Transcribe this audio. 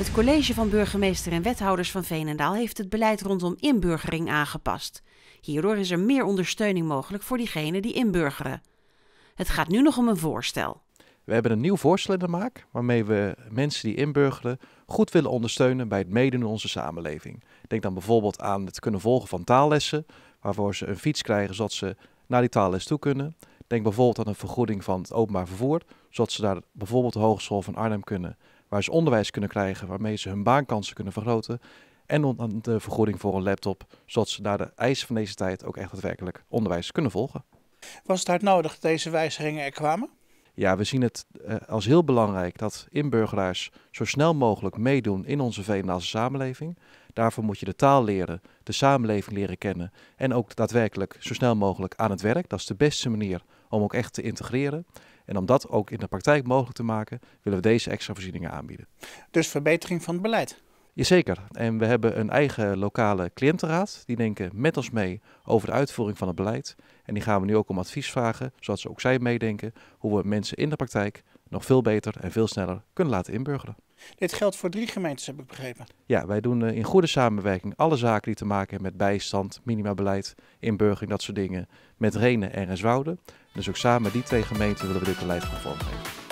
Het college van burgemeester en wethouders van Veenendaal heeft het beleid rondom inburgering aangepast. Hierdoor is er meer ondersteuning mogelijk voor diegenen die inburgeren. Het gaat nu nog om een voorstel. We hebben een nieuw voorstel in de maak waarmee we mensen die inburgeren goed willen ondersteunen bij het meedoen in onze samenleving. Denk dan bijvoorbeeld aan het kunnen volgen van taallessen, waarvoor ze een fiets krijgen zodat ze naar die taalles toe kunnen. Denk bijvoorbeeld aan een vergoeding van het openbaar vervoer, zodat ze daar bijvoorbeeld de Hogeschool van Arnhem kunnen waar ze onderwijs kunnen krijgen, waarmee ze hun baankansen kunnen vergroten. En dan de vergoeding voor een laptop, zodat ze naar de eisen van deze tijd ook echt daadwerkelijk onderwijs kunnen volgen. Was het hard nodig dat deze wijzigingen er kwamen? Ja, we zien het eh, als heel belangrijk dat inburgeraars zo snel mogelijk meedoen in onze Venendaalse samenleving. Daarvoor moet je de taal leren, de samenleving leren kennen en ook daadwerkelijk zo snel mogelijk aan het werk. Dat is de beste manier om ook echt te integreren. En om dat ook in de praktijk mogelijk te maken, willen we deze extra voorzieningen aanbieden. Dus verbetering van het beleid? Jazeker. En we hebben een eigen lokale cliëntenraad. Die denken met ons mee over de uitvoering van het beleid. En die gaan we nu ook om advies vragen, zodat ze ook zij meedenken hoe we mensen in de praktijk nog veel beter en veel sneller kunnen laten inburgeren. Dit geldt voor drie gemeentes, heb ik begrepen. Ja, wij doen eh, in goede samenwerking alle zaken die te maken hebben met bijstand, minimabeleid, inburgering, dat soort dingen, met Renen en Renswouden. Dus ook samen die twee gemeenten willen we dit beleid gaan vormgeven.